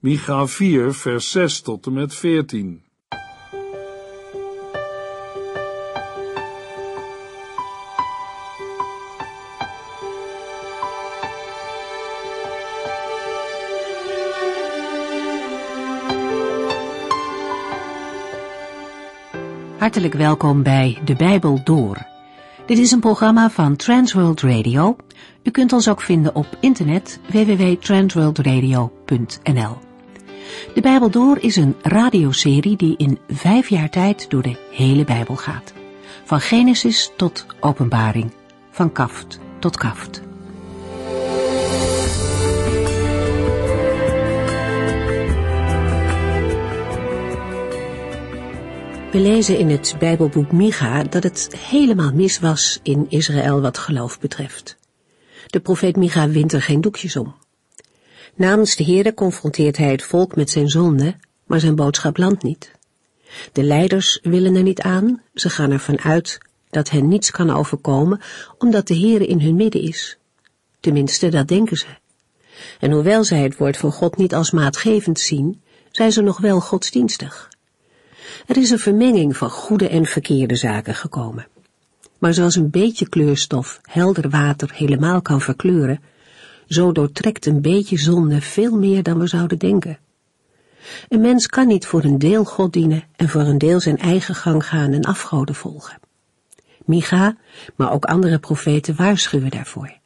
Micha 4, vers 6 tot en met 14. Hartelijk welkom bij De Bijbel Door. Dit is een programma van Transworld Radio. U kunt ons ook vinden op internet www.transworldradio.nl. De Bijbel Door is een radioserie die in vijf jaar tijd door de hele Bijbel gaat. Van Genesis tot Openbaring, van kaft tot kaft. We lezen in het Bijbelboek Micha dat het helemaal mis was in Israël wat geloof betreft. De profeet Micha wint er geen doekjes om. Namens de Heere confronteert hij het volk met zijn zonde, maar zijn boodschap landt niet. De leiders willen er niet aan, ze gaan ervan uit dat hen niets kan overkomen, omdat de Heere in hun midden is. Tenminste, dat denken ze. En hoewel zij het woord van God niet als maatgevend zien, zijn ze nog wel godsdienstig. Er is een vermenging van goede en verkeerde zaken gekomen. Maar zoals een beetje kleurstof helder water helemaal kan verkleuren, zo doortrekt een beetje zonde veel meer dan we zouden denken. Een mens kan niet voor een deel God dienen en voor een deel zijn eigen gang gaan en afgoden volgen. Micha, maar ook andere profeten waarschuwen daarvoor.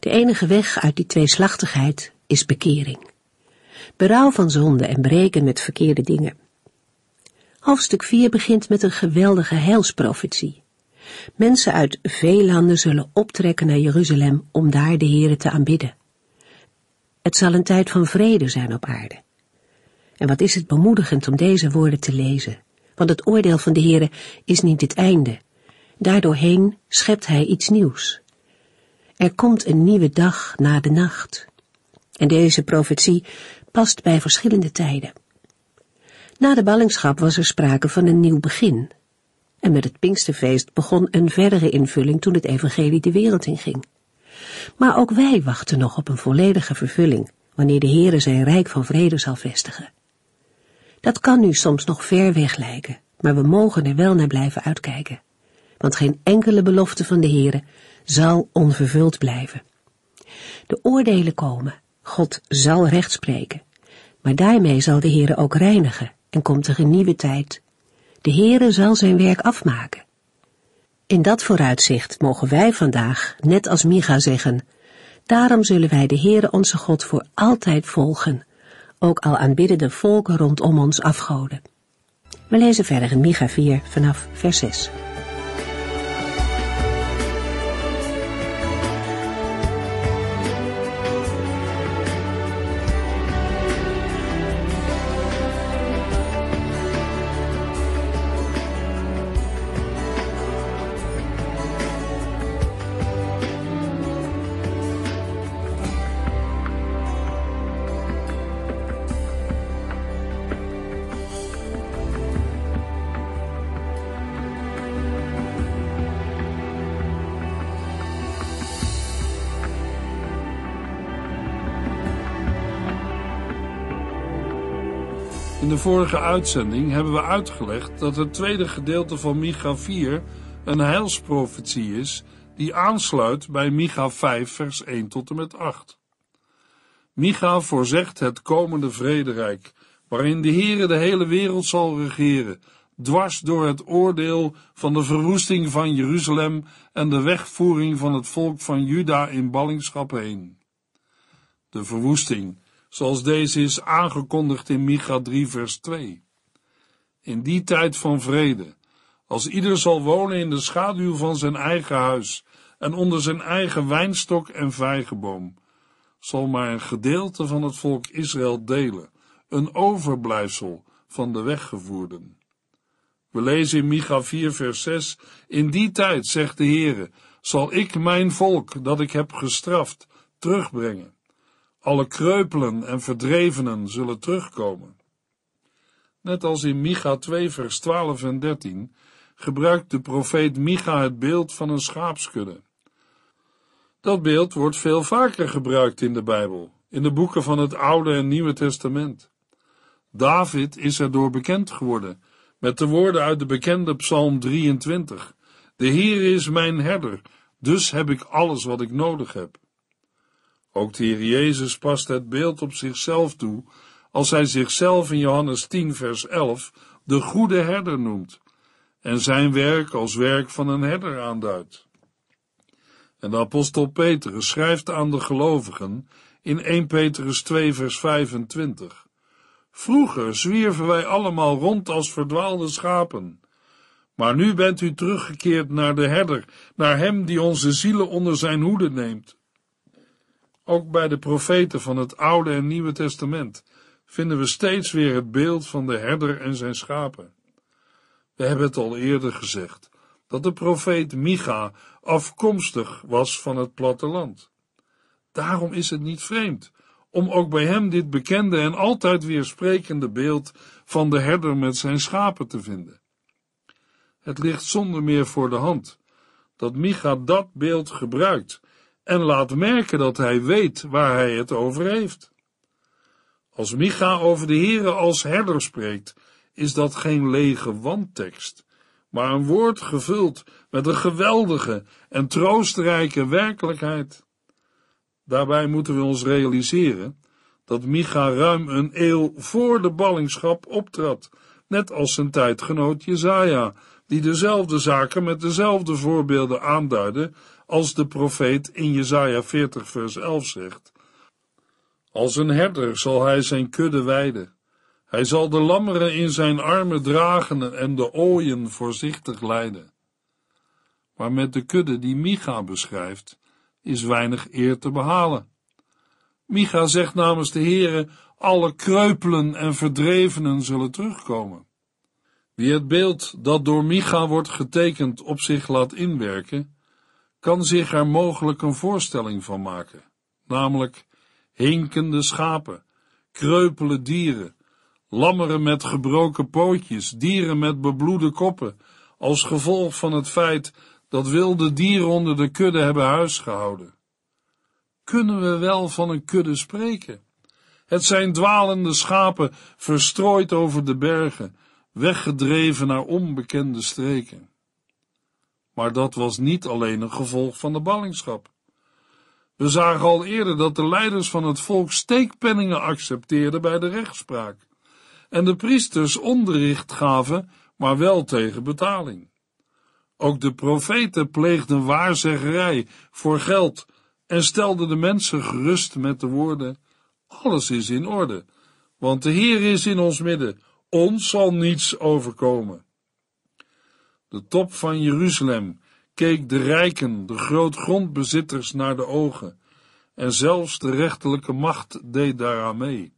De enige weg uit die tweeslachtigheid is bekering. Berouw van zonde en breken met verkeerde dingen. Hoofdstuk 4 begint met een geweldige heilsprofetie. Mensen uit veel landen zullen optrekken naar Jeruzalem om daar de Here te aanbidden. Het zal een tijd van vrede zijn op aarde. En wat is het bemoedigend om deze woorden te lezen, want het oordeel van de Here is niet het einde. Daardoorheen schept hij iets nieuws. Er komt een nieuwe dag na de nacht. En deze profetie past bij verschillende tijden. Na de ballingschap was er sprake van een nieuw begin, en met het Pinksterfeest begon een verdere invulling toen het evangelie de wereld inging. Maar ook wij wachten nog op een volledige vervulling, wanneer de Heere zijn rijk van vrede zal vestigen. Dat kan nu soms nog ver weg lijken, maar we mogen er wel naar blijven uitkijken, want geen enkele belofte van de Heere zal onvervuld blijven. De oordelen komen, God zal recht spreken, maar daarmee zal de Heere ook reinigen en komt er een nieuwe tijd de Heere zal zijn werk afmaken. In dat vooruitzicht mogen wij vandaag, net als Micha, zeggen, daarom zullen wij de Heere onze God voor altijd volgen, ook al aanbidden de volken rondom ons afgoden. We lezen verder in Micha 4 vanaf vers 6. In de vorige uitzending hebben we uitgelegd dat het tweede gedeelte van Micha 4 een heilsprofetie is die aansluit bij Micha 5 vers 1 tot en met 8. Micha voorzegt het komende vrederijk, waarin de Heere de hele wereld zal regeren, dwars door het oordeel van de verwoesting van Jeruzalem en de wegvoering van het volk van Juda in ballingschap heen. De verwoesting zoals deze is aangekondigd in Micha 3, vers 2. In die tijd van vrede, als ieder zal wonen in de schaduw van zijn eigen huis en onder zijn eigen wijnstok en vijgenboom, zal maar een gedeelte van het volk Israël delen, een overblijfsel van de weggevoerden. We lezen in Micha 4, vers 6: In die tijd, zegt de Heere, zal ik mijn volk dat ik heb gestraft terugbrengen. Alle kreupelen en verdrevenen zullen terugkomen. Net als in Micha 2, vers 12 en 13 gebruikt de profeet Micha het beeld van een schaapskudde. Dat beeld wordt veel vaker gebruikt in de Bijbel, in de boeken van het Oude en Nieuwe Testament. David is erdoor bekend geworden met de woorden uit de bekende Psalm 23: De Heer is mijn herder, dus heb ik alles wat ik nodig heb. Ook de Heer Jezus past het beeld op zichzelf toe als hij zichzelf in Johannes 10, vers 11 de goede herder noemt en zijn werk als werk van een herder aanduidt. En de apostel Petrus schrijft aan de gelovigen in 1 Petrus 2, vers 25: Vroeger zwierven wij allemaal rond als verdwaalde schapen. Maar nu bent u teruggekeerd naar de herder, naar hem die onze zielen onder zijn hoede neemt. Ook bij de profeten van het Oude en Nieuwe Testament vinden we steeds weer het beeld van de herder en zijn schapen. We hebben het al eerder gezegd dat de profeet Micha afkomstig was van het platteland. Daarom is het niet vreemd om ook bij hem dit bekende en altijd weer sprekende beeld van de herder met zijn schapen te vinden. Het ligt zonder meer voor de hand dat Micha dat beeld gebruikt en laat merken dat hij weet waar hij het over heeft. Als Micha over de Here als herder spreekt, is dat geen lege wandtekst, maar een woord gevuld met een geweldige en troostrijke werkelijkheid. Daarbij moeten we ons realiseren dat Micha ruim een eeuw voor de ballingschap optrad, net als zijn tijdgenoot Jezaja, die dezelfde zaken met dezelfde voorbeelden aanduidde als de profeet in Jesaja 40 vers 11 zegt. Als een herder zal hij zijn kudde weiden. Hij zal de lammeren in zijn armen dragen en de ooien voorzichtig leiden. Maar met de kudde die Micha beschrijft, is weinig eer te behalen. Micha zegt namens de Heere, alle kreupelen en verdrevenen zullen terugkomen. Wie het beeld dat door Micha wordt getekend op zich laat inwerken, kan zich er mogelijk een voorstelling van maken, namelijk hinkende schapen, kreupele dieren, lammeren met gebroken pootjes, dieren met bebloede koppen, als gevolg van het feit dat wilde dieren onder de kudde hebben huisgehouden. Kunnen we wel van een kudde spreken? Het zijn dwalende schapen verstrooid over de bergen, weggedreven naar onbekende streken maar dat was niet alleen een gevolg van de ballingschap. We zagen al eerder dat de leiders van het volk steekpenningen accepteerden bij de rechtspraak en de priesters onderricht gaven, maar wel tegen betaling. Ook de profeten pleegden waarzeggerij voor geld en stelden de mensen gerust met de woorden: Alles is in orde, want de Heer is in ons midden, ons zal niets overkomen de top van Jeruzalem, keek de rijken, de grootgrondbezitters naar de ogen, en zelfs de rechterlijke macht deed daaraan mee.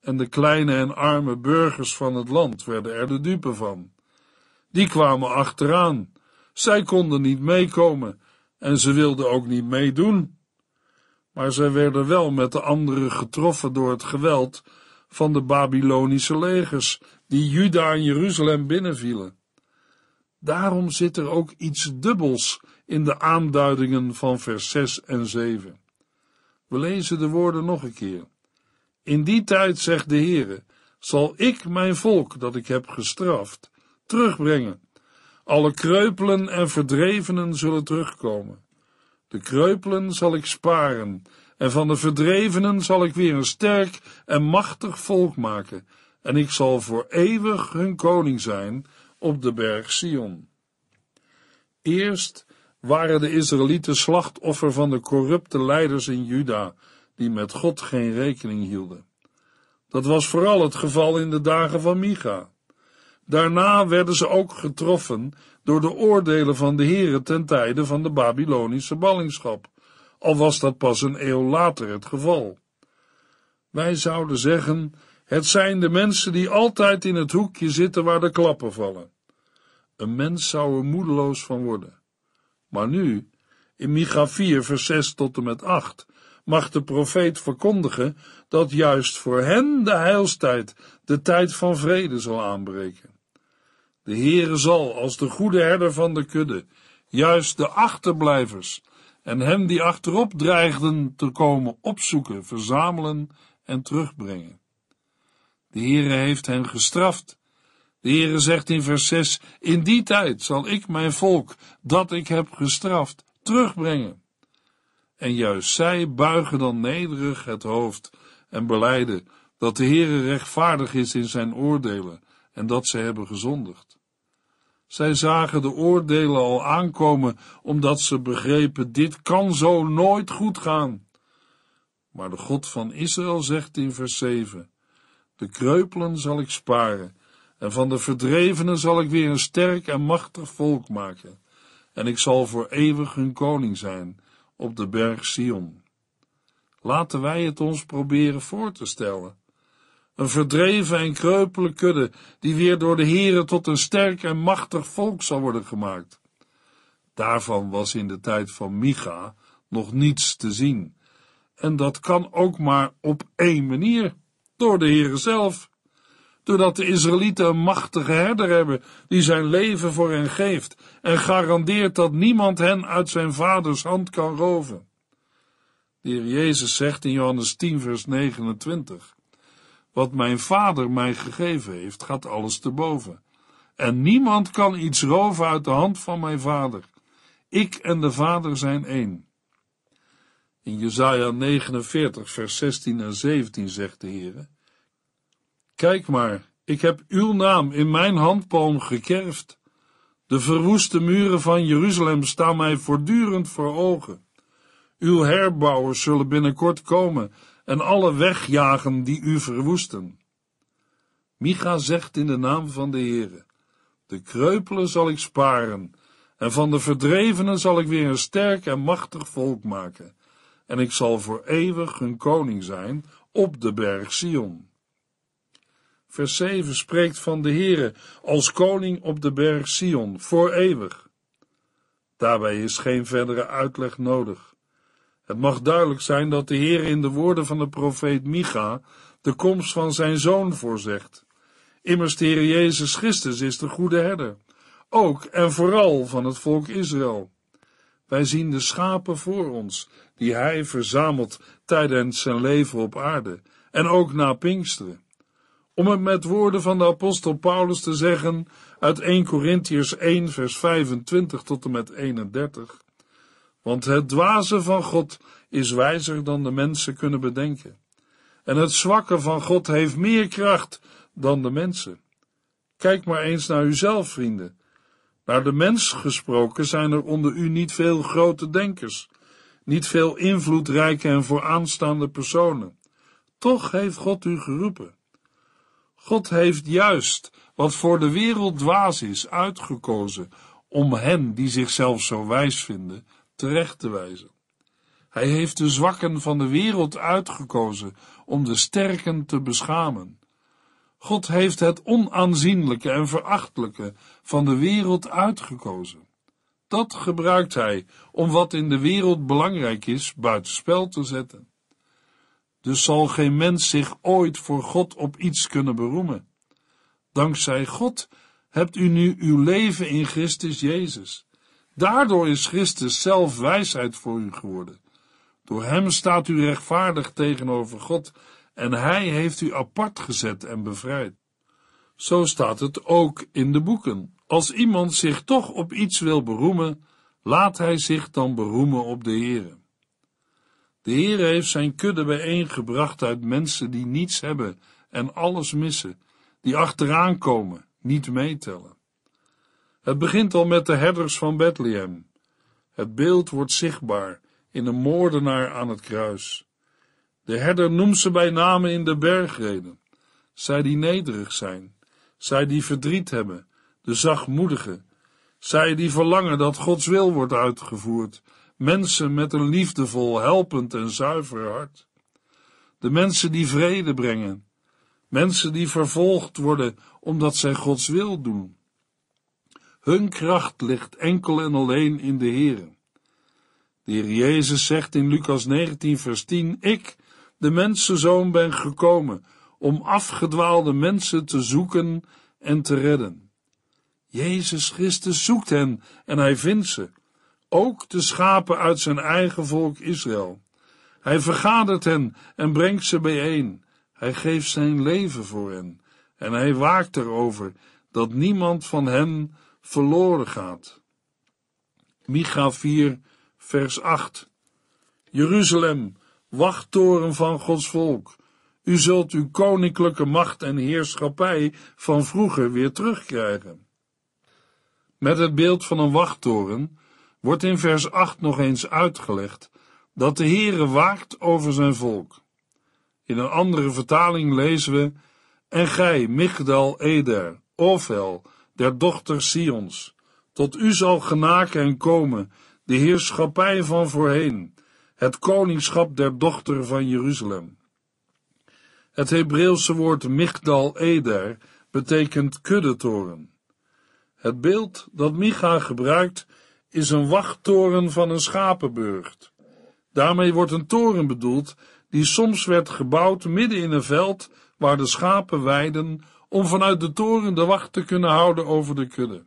En de kleine en arme burgers van het land werden er de dupe van. Die kwamen achteraan, zij konden niet meekomen en ze wilden ook niet meedoen. Maar zij werden wel met de anderen getroffen door het geweld van de Babylonische legers die Juda en Jeruzalem binnenvielen. Daarom zit er ook iets dubbels in de aanduidingen van vers 6 en 7. We lezen de woorden nog een keer. In die tijd, zegt de Heere, zal ik mijn volk dat ik heb gestraft terugbrengen. Alle kreupelen en verdrevenen zullen terugkomen. De kreupelen zal ik sparen, en van de verdrevenen zal ik weer een sterk en machtig volk maken, en ik zal voor eeuwig hun koning zijn op de berg Sion. Eerst waren de Israëlieten slachtoffer van de corrupte leiders in Juda, die met God geen rekening hielden. Dat was vooral het geval in de dagen van Micha. Daarna werden ze ook getroffen door de oordelen van de heren ten tijde van de Babylonische ballingschap, al was dat pas een eeuw later het geval. Wij zouden zeggen het zijn de mensen die altijd in het hoekje zitten waar de klappen vallen. Een mens zou er moedeloos van worden. Maar nu, in Micha 4, vers 6 tot en met 8, mag de profeet verkondigen dat juist voor hen de heilstijd, de tijd van vrede zal aanbreken. De Heere zal, als de goede herder van de kudde, juist de achterblijvers en hen die achterop dreigden te komen opzoeken, verzamelen en terugbrengen. De Heere heeft hen gestraft. De Heere zegt in vers 6: In die tijd zal ik mijn volk, dat ik heb gestraft, terugbrengen. En juist zij buigen dan nederig het hoofd en beleiden dat de Heere rechtvaardig is in zijn oordelen en dat ze hebben gezondigd. Zij zagen de oordelen al aankomen, omdat ze begrepen: dit kan zo nooit goed gaan. Maar de God van Israël zegt in vers 7: de kreupelen zal ik sparen, en van de verdrevenen zal ik weer een sterk en machtig volk maken, en ik zal voor eeuwig hun koning zijn op de berg Sion. Laten wij het ons proberen voor te stellen. Een verdreven en kreupele kudde, die weer door de heren tot een sterk en machtig volk zal worden gemaakt. Daarvan was in de tijd van Micha nog niets te zien. En dat kan ook maar op één manier door de Heere zelf, doordat de Israëlieten een machtige herder hebben die zijn leven voor hen geeft en garandeert dat niemand hen uit zijn vaders hand kan roven. De Heer Jezus zegt in Johannes 10, vers 29: Wat mijn vader mij gegeven heeft, gaat alles te boven. En niemand kan iets roven uit de hand van mijn vader. Ik en de vader zijn één. In Jesaja 49, vers 16 en 17 zegt de Heer: Kijk maar, ik heb uw naam in mijn handpalm gekerfd. De verwoeste muren van Jeruzalem staan mij voortdurend voor ogen. Uw herbouwers zullen binnenkort komen en alle wegjagen die u verwoesten. Micha zegt in de naam van de Heere: De kreupelen zal ik sparen, en van de verdrevenen zal ik weer een sterk en machtig volk maken en ik zal voor eeuwig hun koning zijn op de berg Sion. Vers 7 spreekt van de Heere als koning op de berg Sion, voor eeuwig. Daarbij is geen verdere uitleg nodig. Het mag duidelijk zijn dat de Heer in de woorden van de profeet Micha de komst van zijn zoon voorzegt. Immers de Heer Jezus Christus is de goede herder, ook en vooral van het volk Israël. Wij zien de schapen voor ons die hij verzamelt tijdens zijn leven op aarde en ook na Pinksteren. Om het met woorden van de apostel Paulus te zeggen uit 1 Corinthiërs 1 vers 25 tot en met 31. Want het dwaze van God is wijzer dan de mensen kunnen bedenken. En het zwakke van God heeft meer kracht dan de mensen. Kijk maar eens naar uzelf, vrienden. Naar de mens gesproken zijn er onder u niet veel grote denkers niet veel invloedrijke en vooraanstaande personen. Toch heeft God u geroepen. God heeft juist wat voor de wereld dwaas is uitgekozen om hen die zichzelf zo wijs vinden terecht te wijzen. Hij heeft de zwakken van de wereld uitgekozen om de sterken te beschamen. God heeft het onaanzienlijke en verachtelijke van de wereld uitgekozen dat gebruikt hij om wat in de wereld belangrijk is buitenspel te zetten. Dus zal geen mens zich ooit voor God op iets kunnen beroemen. Dankzij God hebt u nu uw leven in Christus Jezus. Daardoor is Christus zelf wijsheid voor u geworden. Door hem staat u rechtvaardig tegenover God en hij heeft u apart gezet en bevrijd. Zo staat het ook in de boeken. Als iemand zich toch op iets wil beroemen, laat hij zich dan beroemen op de Heere. De Heere heeft zijn kudde bijeengebracht uit mensen die niets hebben en alles missen, die achteraan komen, niet meetellen. Het begint al met de herders van Bethlehem. Het beeld wordt zichtbaar in een moordenaar aan het kruis. De herder noemt ze bij name in de bergreden. Zij die nederig zijn, zij die verdriet hebben, de zachtmoedigen, zij die verlangen dat Gods wil wordt uitgevoerd, mensen met een liefdevol, helpend en zuiver hart, de mensen die vrede brengen, mensen die vervolgd worden omdat zij Gods wil doen. Hun kracht ligt enkel en alleen in de Heer. De Heer Jezus zegt in Lucas 19, vers 10: Ik, de mensenzoon, ben gekomen om afgedwaalde mensen te zoeken en te redden. Jezus Christus zoekt hen en hij vindt ze, ook de schapen uit zijn eigen volk Israël. Hij vergadert hen en brengt ze bijeen. Hij geeft zijn leven voor hen en hij waakt erover dat niemand van hen verloren gaat. Micha 4, vers 8. Jeruzalem, wachttoren van Gods volk, u zult uw koninklijke macht en heerschappij van vroeger weer terugkrijgen. Met het beeld van een wachttoren wordt in vers 8 nog eens uitgelegd dat de Heere waakt over zijn volk. In een andere vertaling lezen we: En gij, michdal Eder, Ofel, der dochter Sions, tot u zal genaken en komen de heerschappij van voorheen, het koningschap der dochter van Jeruzalem. Het Hebreeuwse woord michdal Eder betekent kuddetoren. Het beeld dat Micha gebruikt is een wachttoren van een schapenburgt. Daarmee wordt een toren bedoeld die soms werd gebouwd midden in een veld waar de schapen weiden om vanuit de toren de wacht te kunnen houden over de kudde.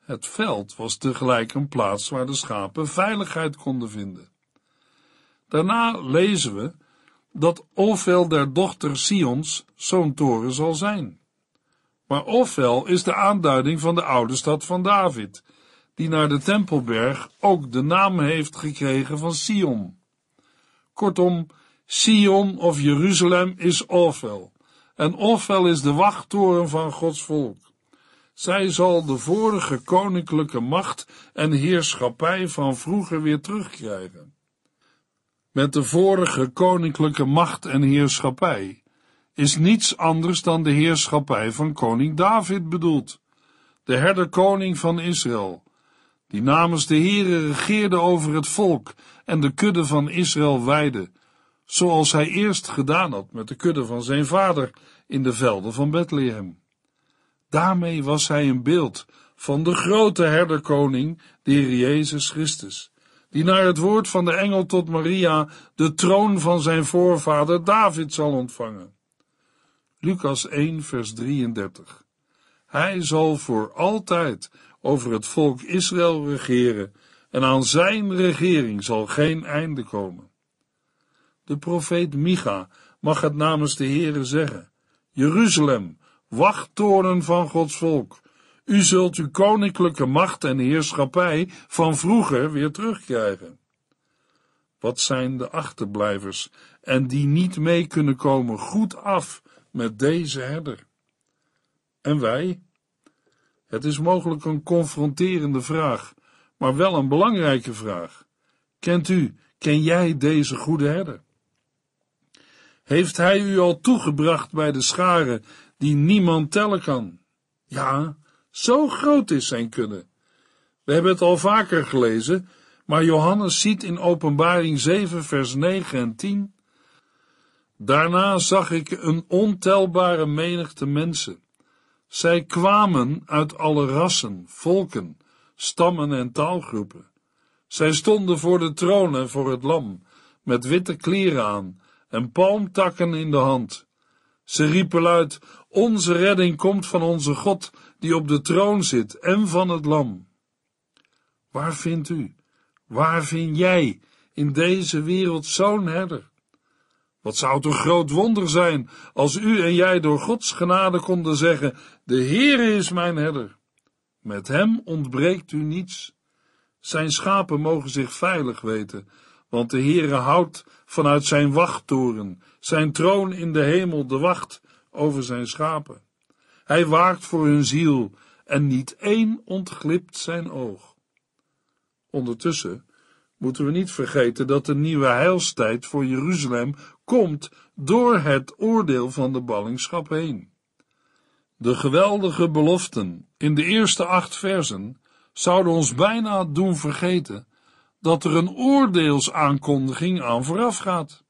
Het veld was tegelijk een plaats waar de schapen veiligheid konden vinden. Daarna lezen we dat Ofel der dochter Sions zo'n toren zal zijn. Maar ofwel is de aanduiding van de oude stad van David, die naar de Tempelberg ook de naam heeft gekregen van Sion. Kortom, Sion of Jeruzalem is ofwel, en ofwel is de wachttoren van Gods volk. Zij zal de vorige koninklijke macht en heerschappij van vroeger weer terugkrijgen. Met de vorige koninklijke macht en heerschappij is niets anders dan de heerschappij van koning David bedoeld, de herderkoning van Israël, die namens de Heere regeerde over het volk en de kudde van Israël weide, zoals hij eerst gedaan had met de kudde van zijn vader in de velden van Bethlehem. Daarmee was hij een beeld van de grote herderkoning, de Heer Jezus Christus, die naar het woord van de engel tot Maria de troon van zijn voorvader David zal ontvangen. Lucas 1, vers 33. Hij zal voor altijd over het volk Israël regeren en aan zijn regering zal geen einde komen. De profeet Micha mag het namens de Heere zeggen: Jeruzalem, wachttoren van Gods volk, u zult uw koninklijke macht en heerschappij van vroeger weer terugkrijgen. Wat zijn de achterblijvers en die niet mee kunnen komen goed af met deze herder. En wij? Het is mogelijk een confronterende vraag, maar wel een belangrijke vraag. Kent u, ken jij deze goede herder? Heeft hij u al toegebracht bij de scharen die niemand tellen kan? Ja, zo groot is zijn kunnen. We hebben het al vaker gelezen, maar Johannes ziet in Openbaring 7, vers 9 en 10 Daarna zag ik een ontelbare menigte mensen. Zij kwamen uit alle rassen, volken, stammen en taalgroepen. Zij stonden voor de troon en voor het lam, met witte kleren aan en palmtakken in de hand. Ze riepen luid: Onze redding komt van onze God, die op de troon zit, en van het lam. Waar vindt u, waar vind jij in deze wereld zo'n herder? Wat zou het groot wonder zijn als u en jij door Gods genade konden zeggen: De Heere is mijn herder. Met hem ontbreekt u niets. Zijn schapen mogen zich veilig weten, want de Heere houdt vanuit zijn wachttoren, zijn troon in de hemel, de wacht over zijn schapen. Hij waakt voor hun ziel en niet één ontglipt zijn oog. Ondertussen moeten we niet vergeten dat de nieuwe heilstijd voor Jeruzalem komt door het oordeel van de ballingschap heen. De geweldige beloften in de eerste acht versen zouden ons bijna doen vergeten dat er een oordeelsaankondiging aan vooraf gaat.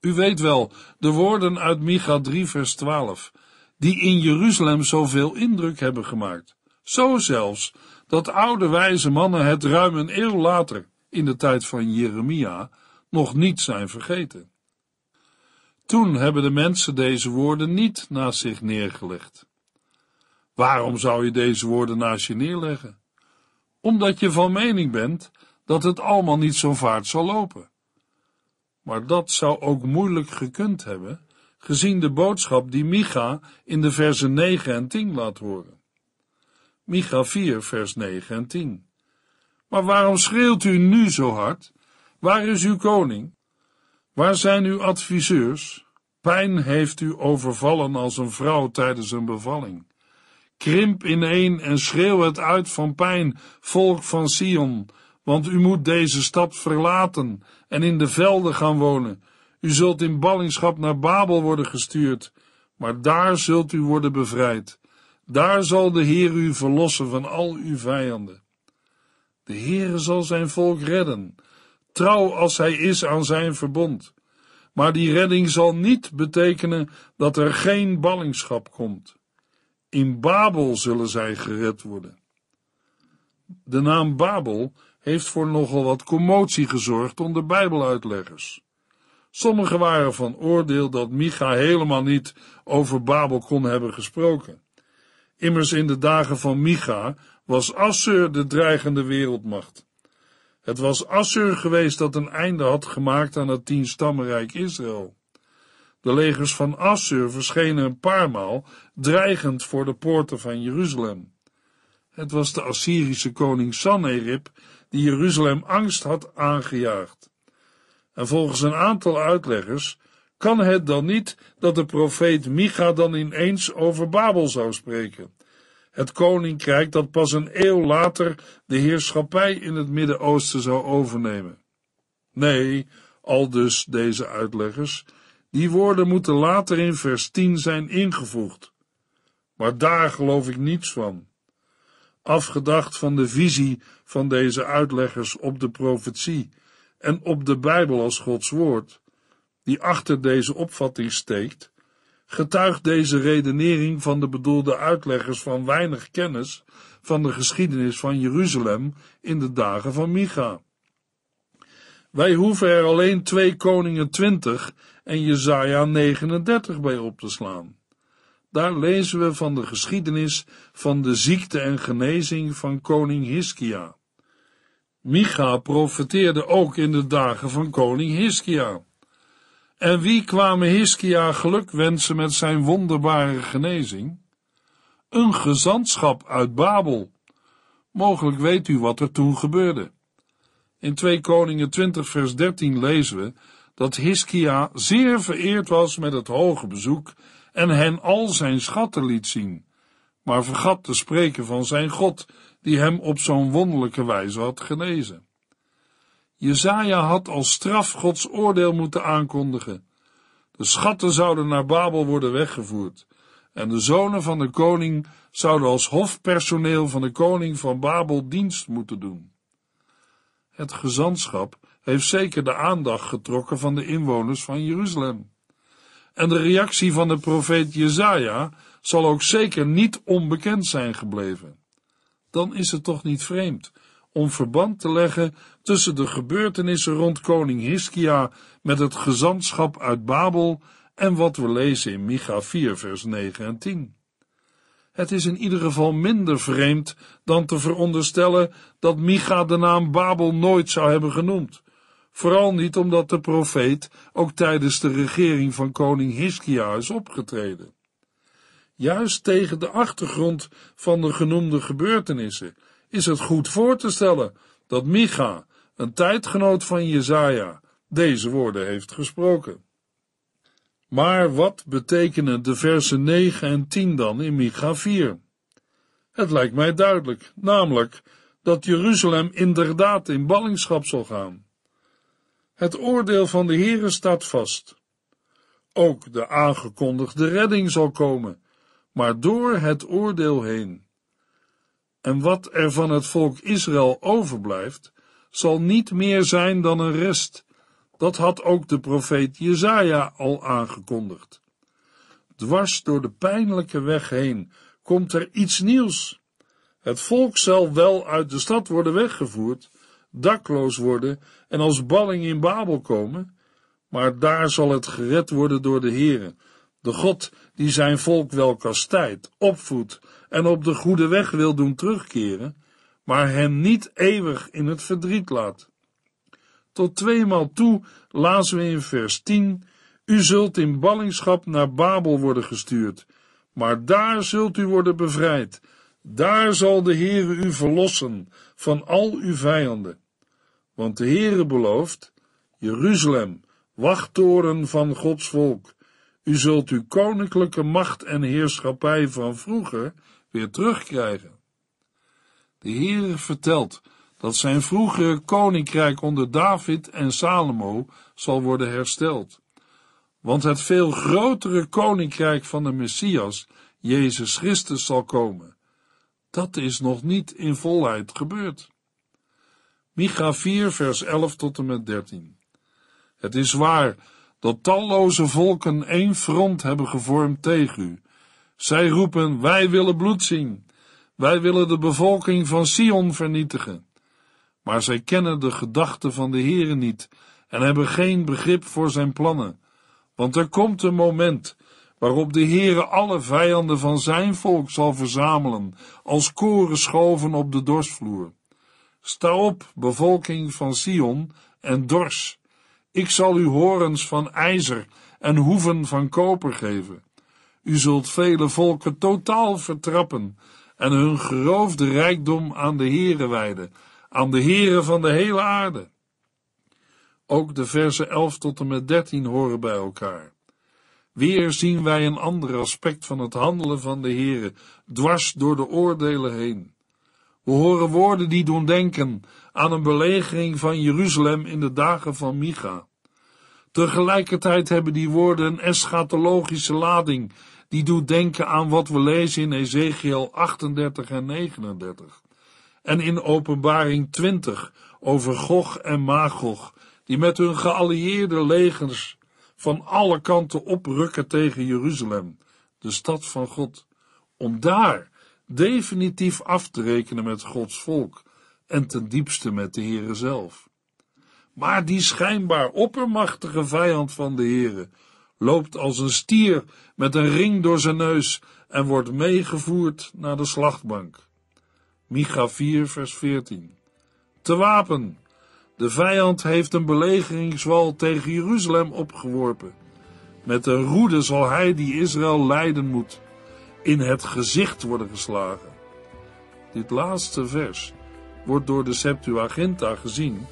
U weet wel, de woorden uit Micha 3 vers 12, die in Jeruzalem zoveel indruk hebben gemaakt. Zo zelfs, dat oude wijze mannen het ruim een eeuw later in de tijd van Jeremia nog niet zijn vergeten. Toen hebben de mensen deze woorden niet naast zich neergelegd. Waarom zou je deze woorden naast je neerleggen? Omdat je van mening bent dat het allemaal niet zo vaart zal lopen. Maar dat zou ook moeilijk gekund hebben, gezien de boodschap die Micha in de versen 9 en 10 laat horen. Micha 4, vers 9 en 10. Maar waarom schreeuwt u nu zo hard? Waar is uw koning? Waar zijn uw adviseurs? Pijn heeft u overvallen als een vrouw tijdens een bevalling. Krimp ineen en schreeuw het uit van pijn, volk van Sion, want u moet deze stad verlaten en in de velden gaan wonen. U zult in ballingschap naar Babel worden gestuurd, maar daar zult u worden bevrijd. Daar zal de Heer u verlossen van al uw vijanden. De Heere zal zijn volk redden, trouw als hij is aan zijn verbond. Maar die redding zal niet betekenen dat er geen ballingschap komt. In Babel zullen zij gered worden. De naam Babel heeft voor nogal wat commotie gezorgd onder Bijbeluitleggers. Sommigen waren van oordeel dat Micha helemaal niet over Babel kon hebben gesproken. Immers in de dagen van Micha was Assur de dreigende wereldmacht. Het was Assur geweest dat een einde had gemaakt aan het tienstammenrijk Israël. De legers van Assur verschenen een paar maal dreigend voor de poorten van Jeruzalem. Het was de Assyrische koning Sanherib die Jeruzalem angst had aangejaagd. En volgens een aantal uitleggers kan het dan niet dat de profeet Micha dan ineens over Babel zou spreken het koninkrijk dat pas een eeuw later de heerschappij in het Midden-Oosten zou overnemen. Nee, al dus deze uitleggers, die woorden moeten later in vers 10 zijn ingevoegd. Maar daar geloof ik niets van. Afgedacht van de visie van deze uitleggers op de profetie en op de Bijbel als Gods woord, die achter deze opvatting steekt, getuigt deze redenering van de bedoelde uitleggers van weinig kennis van de geschiedenis van Jeruzalem in de dagen van Micha. Wij hoeven er alleen 2 Koningen 20 en Jesaja 39 bij op te slaan. Daar lezen we van de geschiedenis van de ziekte en genezing van koning Hiskia. Micha profeteerde ook in de dagen van koning Hiskia. En wie kwamen Hiskia geluk wensen met zijn wonderbare genezing? Een gezantschap uit Babel. Mogelijk weet u wat er toen gebeurde. In 2 Koningen 20 vers 13 lezen we dat Hiskia zeer vereerd was met het hoge bezoek en hen al zijn schatten liet zien, maar vergat te spreken van zijn God, die hem op zo'n wonderlijke wijze had genezen. Jezaja had als straf Gods oordeel moeten aankondigen. De schatten zouden naar Babel worden weggevoerd en de zonen van de koning zouden als hofpersoneel van de koning van Babel dienst moeten doen. Het gezantschap heeft zeker de aandacht getrokken van de inwoners van Jeruzalem. En de reactie van de profeet Jezaja zal ook zeker niet onbekend zijn gebleven. Dan is het toch niet vreemd om verband te leggen tussen de gebeurtenissen rond koning Hiskia met het gezantschap uit Babel en wat we lezen in Micha 4, vers 9 en 10. Het is in ieder geval minder vreemd dan te veronderstellen dat Micha de naam Babel nooit zou hebben genoemd, vooral niet omdat de profeet ook tijdens de regering van koning Hiskia is opgetreden. Juist tegen de achtergrond van de genoemde gebeurtenissen is het goed voor te stellen dat Micha, een tijdgenoot van Jezaja, deze woorden heeft gesproken. Maar wat betekenen de versen 9 en 10 dan in Micha 4? Het lijkt mij duidelijk, namelijk dat Jeruzalem inderdaad in ballingschap zal gaan. Het oordeel van de Heere staat vast. Ook de aangekondigde redding zal komen, maar door het oordeel heen. En wat er van het volk Israël overblijft, zal niet meer zijn dan een rest. Dat had ook de profeet Jezaja al aangekondigd. Dwars door de pijnlijke weg heen komt er iets nieuws. Het volk zal wel uit de stad worden weggevoerd, dakloos worden en als balling in Babel komen, maar daar zal het gered worden door de Heere, de God die zijn volk wel kastijdt, opvoedt en op de goede weg wil doen terugkeren, maar hen niet eeuwig in het verdriet laat. Tot tweemaal toe lazen we in vers 10: U zult in ballingschap naar Babel worden gestuurd, maar daar zult u worden bevrijd. Daar zal de Heere u verlossen van al uw vijanden. Want de Heere belooft: Jeruzalem, wachttoren van Gods volk, u zult uw koninklijke macht en heerschappij van vroeger weer terugkrijgen. De Heere vertelt dat zijn vroegere koninkrijk onder David en Salomo zal worden hersteld. Want het veel grotere koninkrijk van de Messias, Jezus Christus, zal komen. Dat is nog niet in volheid gebeurd. Micha 4, vers 11 tot en met 13. Het is waar dat talloze volken één front hebben gevormd tegen u. Zij roepen: Wij willen bloed zien. Wij willen de bevolking van Sion vernietigen. Maar zij kennen de gedachten van de Heere niet en hebben geen begrip voor zijn plannen. Want er komt een moment waarop de Heere alle vijanden van zijn volk zal verzamelen als koren schoven op de dorsvloer. Sta op, bevolking van Sion, en dors. Ik zal u horens van ijzer en hoeven van koper geven. U zult vele volken totaal vertrappen en hun geroofde rijkdom aan de heren wijden, aan de heren van de hele aarde. Ook de verse 11 tot en met 13 horen bij elkaar. Weer zien wij een ander aspect van het handelen van de heren, dwars door de oordelen heen. We horen woorden die doen denken aan een belegering van Jeruzalem in de dagen van Micha. Tegelijkertijd hebben die woorden een eschatologische lading die doet denken aan wat we lezen in Ezekiel 38 en 39. En in Openbaring 20 over Gog en Magog, die met hun geallieerde legers van alle kanten oprukken tegen Jeruzalem, de stad van God, om daar definitief af te rekenen met Gods volk en ten diepste met de Heere zelf. Maar die schijnbaar oppermachtige vijand van de Heere loopt als een stier met een ring door zijn neus en wordt meegevoerd naar de slachtbank. Micha 4, vers 14. Te wapen! De vijand heeft een belegeringswal tegen Jeruzalem opgeworpen. Met een roede zal hij die Israël leiden moet, in het gezicht worden geslagen. Dit laatste vers wordt door de Septuaginta gezien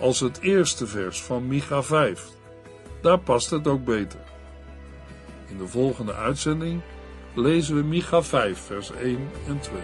als het eerste vers van Micha 5. Daar past het ook beter. In de volgende uitzending lezen we Micha 5, vers 1 en 2.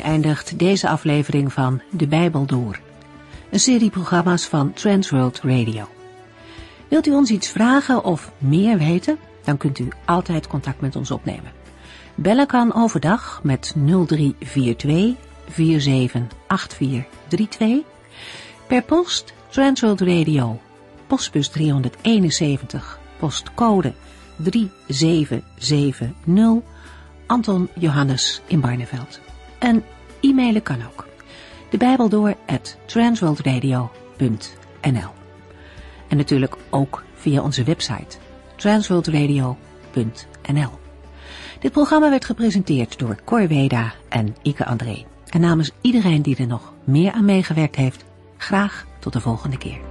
eindigt deze aflevering van De Bijbel Door. Een serie programma's van Transworld Radio. Wilt u ons iets vragen of meer weten? Dan kunt u altijd contact met ons opnemen. Bellen kan overdag met 0342 478432. Per post Transworld Radio, postbus 371, postcode 3770, Anton Johannes in Barneveld. En e-mailen kan ook. De Bijbel door at transworldradio.nl En natuurlijk ook via onze website transworldradio.nl Dit programma werd gepresenteerd door Cor Weda en Ike André. En namens iedereen die er nog meer aan meegewerkt heeft, graag tot de volgende keer.